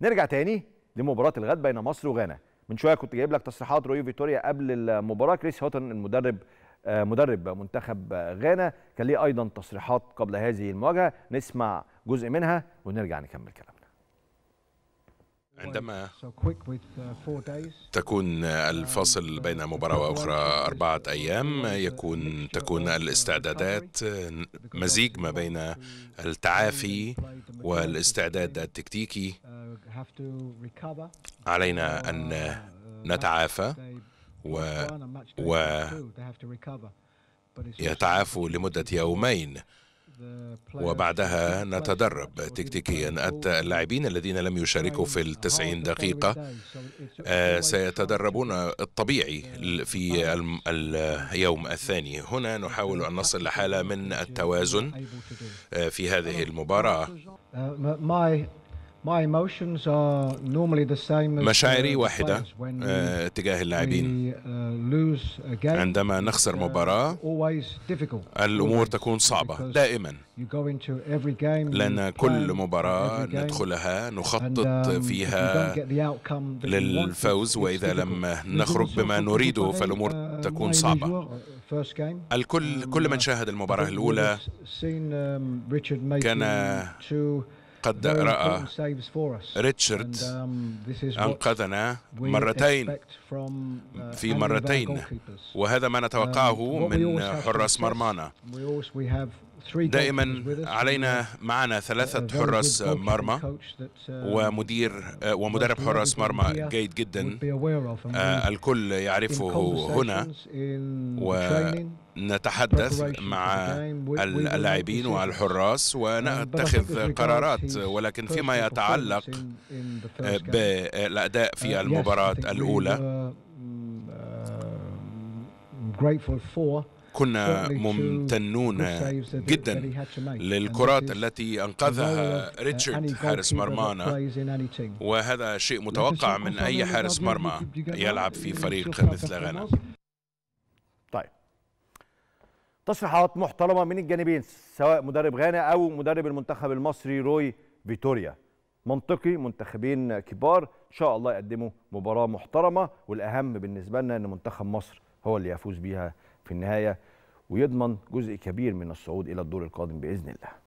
نرجع تاني لمباراه الغد بين مصر وغانا من شويه كنت جايب لك تصريحات روي فيتوريا قبل المباراه كريس هوتن المدرب آه، مدرب منتخب غانا كان ليه ايضا تصريحات قبل هذه المواجهه نسمع جزء منها ونرجع نكمل كلام عندما uh, تكون الفاصل um, بين uh, مباراة وأخرى أربعة uh, أيام يكون تكون الاستعدادات آه، مزيج ما بين التعافي والاستعداد التكتيكي علينا أن نتعافى و, و يتعافوا لمدة يومين وبعدها نتدرب تكتيكيا اللاعبين الذين لم يشاركوا في التسعين دقيقة آه، سيتدربون الطبيعي في اليوم الثاني هنا نحاول أن نصل لحالة من التوازن آه، في هذه المباراة uh, مشاعري uh, واحدة uh, تجاه اللاعبين uh, عندما نخسر مباراة الأمور تكون صعبة دائما لأن كل مباراة ندخلها um, نخطط فيها للفوز وإذا لم نخرج بما نريده فالأمور تكون صعبة الكل كل من um, شاهد المباراة الأولى um, كان لقد رأى ريتشارد um, أنقذنا مرتين uh, في مرتين وهذا ما نتوقعه um, من حراس مرمانا دائما علينا معنا ثلاثة uh, آه، حراس مرمى ومدير ومدرب حراس مرمى جيد جدا آه، الكل يعرفه هنا ونتحدث مع اللاعبين والحراس ونتخذ قرارات ولكن فيما يتعلق آه، بالأداء في uh, المباراة الأولى mm، um، كنا ممتنون جدا للكرات التي أنقذها uh, ريتشارد حارس مرمانا وهذا شيء متوقع من أي حارس مرمى يلعب في فريق مثل غانا طيب تصريحات محترمه من الجانبين سواء مدرب غانا او مدرب المنتخب المصري روي فيتوريا منطقي منتخبين كبار ان شاء الله يقدموا مباراه محترمه والاهم بالنسبه لنا ان منتخب مصر هو اللي يفوز بيها في النهايه ويضمن جزء كبير من الصعود إلى الدور القادم بإذن الله